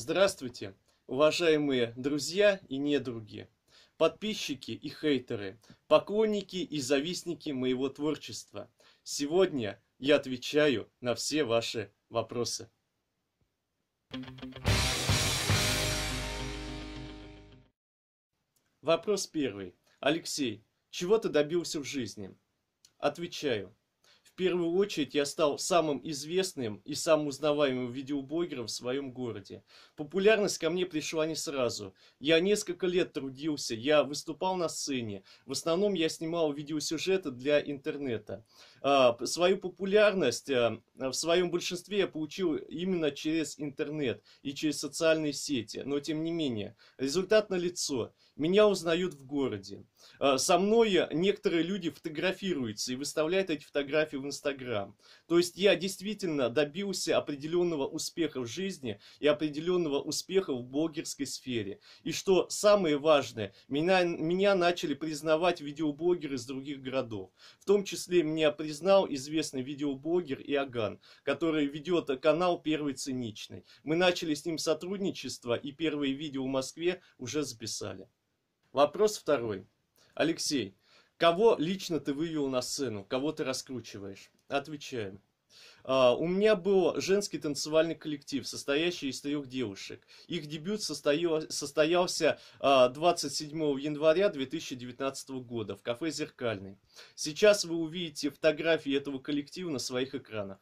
Здравствуйте, уважаемые друзья и недруги, подписчики и хейтеры, поклонники и завистники моего творчества. Сегодня я отвечаю на все ваши вопросы. Вопрос первый. Алексей, чего ты добился в жизни? Отвечаю первую очередь я стал самым известным и самым узнаваемым видеоблогером в своем городе. Популярность ко мне пришла не сразу. Я несколько лет трудился, я выступал на сцене. В основном я снимал видеосюжеты для интернета. А, свою популярность а, в своем большинстве я получил именно через интернет и через социальные сети. Но тем не менее, результат налицо. Меня узнают в городе. А, со мной некоторые люди фотографируются и выставляют эти фотографии в Инстаграм. То есть я действительно добился определенного успеха в жизни и определенного успеха в блогерской сфере. И что самое важное, меня, меня начали признавать видеоблогеры из других городов. В том числе меня признал известный видеоблогер Иоганн, который ведет канал «Первый циничный». Мы начали с ним сотрудничество и первые видео в Москве уже записали. Вопрос второй. Алексей, Кого лично ты вывел на сцену? Кого ты раскручиваешь? Отвечаем. «А, у меня был женский танцевальный коллектив, состоящий из трех девушек. Их дебют состоялся 27 а, января 2019 года в кафе «Зеркальный». Сейчас вы увидите фотографии этого коллектива на своих экранах.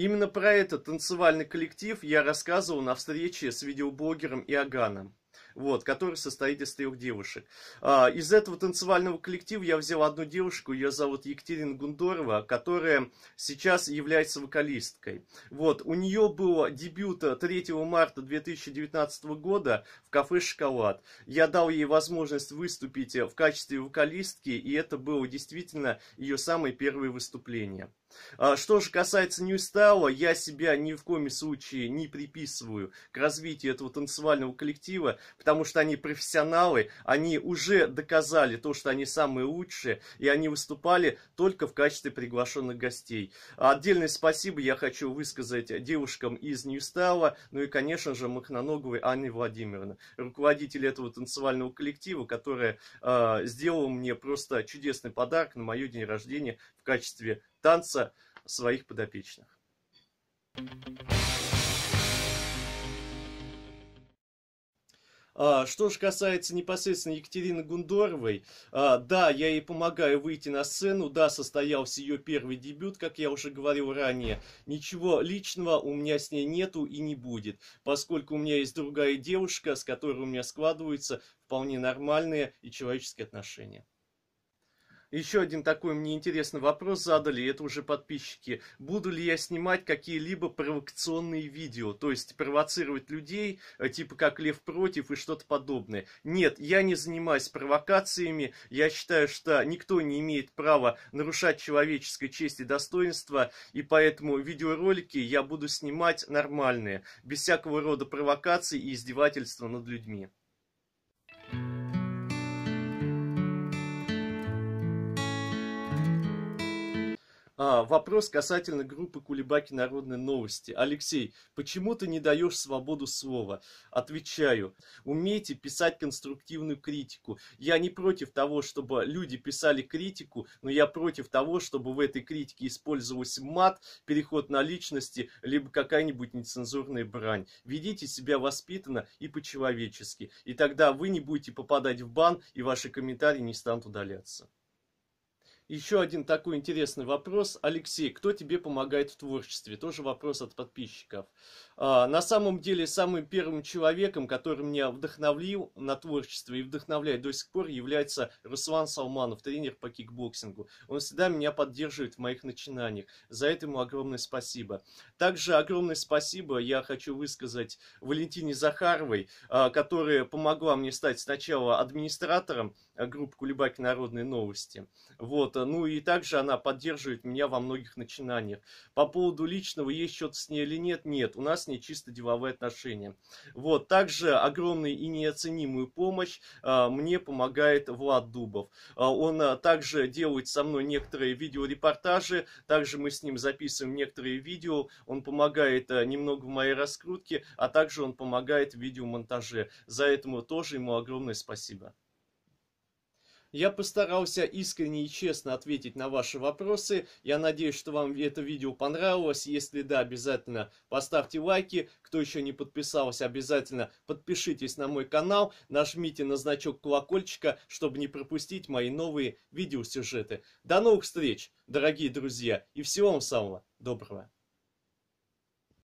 Именно про этот танцевальный коллектив я рассказывал на встрече с видеоблогером Иоганном вот, который состоит из трех девушек. А, из этого танцевального коллектива я взял одну девушку, ее зовут Екатерина Гундорова, которая сейчас является вокалисткой. Вот, у нее было дебют 3 марта 2019 года в кафе «Шоколад». Я дал ей возможность выступить в качестве вокалистки, и это было действительно ее самое первое выступление. А что же касается Ньюстайла, я себя ни в коем случае не приписываю к развитию этого танцевального коллектива, потому что они профессионалы, они уже доказали то, что они самые лучшие, и они выступали только в качестве приглашенных гостей. Отдельное спасибо я хочу высказать девушкам из Ньюстайла, ну и, конечно же, Махноноговой Анне Владимировне, руководителю этого танцевального коллектива, которая э, сделала мне просто чудесный подарок на мое день рождения в качестве танца своих подопечных. А, что же касается непосредственно Екатерины Гундоровой, а, да, я ей помогаю выйти на сцену, да, состоялся ее первый дебют, как я уже говорил ранее. Ничего личного у меня с ней нету и не будет, поскольку у меня есть другая девушка, с которой у меня складываются вполне нормальные и человеческие отношения. Еще один такой мне интересный вопрос задали, это уже подписчики. Буду ли я снимать какие-либо провокационные видео, то есть провоцировать людей, э, типа как Лев против и что-то подобное? Нет, я не занимаюсь провокациями. Я считаю, что никто не имеет права нарушать человеческой честь и достоинство, и поэтому видеоролики я буду снимать нормальные, без всякого рода провокаций и издевательства над людьми. А, вопрос касательно группы Кулебаки Народной новости. Алексей, почему ты не даешь свободу слова? Отвечаю. Умейте писать конструктивную критику. Я не против того, чтобы люди писали критику, но я против того, чтобы в этой критике использовался мат, переход на личности, либо какая-нибудь нецензурная брань. Ведите себя воспитанно и по-человечески. И тогда вы не будете попадать в бан, и ваши комментарии не станут удаляться. Еще один такой интересный вопрос. Алексей, кто тебе помогает в творчестве? Тоже вопрос от подписчиков. А, на самом деле, самым первым человеком, который меня вдохновил на творчество и вдохновляет до сих пор, является Руслан Салманов, тренер по кикбоксингу. Он всегда меня поддерживает в моих начинаниях. За это ему огромное спасибо. Также огромное спасибо я хочу высказать Валентине Захаровой, а, которая помогла мне стать сначала администратором а, группы Кулебаки Народные Новости. Вот, ну и также она поддерживает меня во многих начинаниях. По поводу личного, есть что-то с ней или нет, нет, у нас не чисто деловые отношения. Вот, также огромную и неоценимую помощь а, мне помогает Влад Дубов. А, он а, также делает со мной некоторые видеорепортажи, также мы с ним записываем некоторые видео, он помогает немного в моей раскрутке, а также он помогает в видеомонтаже. За это тоже ему огромное спасибо. Я постарался искренне и честно ответить на ваши вопросы. Я надеюсь, что вам это видео понравилось. Если да, обязательно поставьте лайки. Кто еще не подписался, обязательно подпишитесь на мой канал. Нажмите на значок колокольчика, чтобы не пропустить мои новые видеосюжеты. До новых встреч, дорогие друзья. И всего вам самого доброго.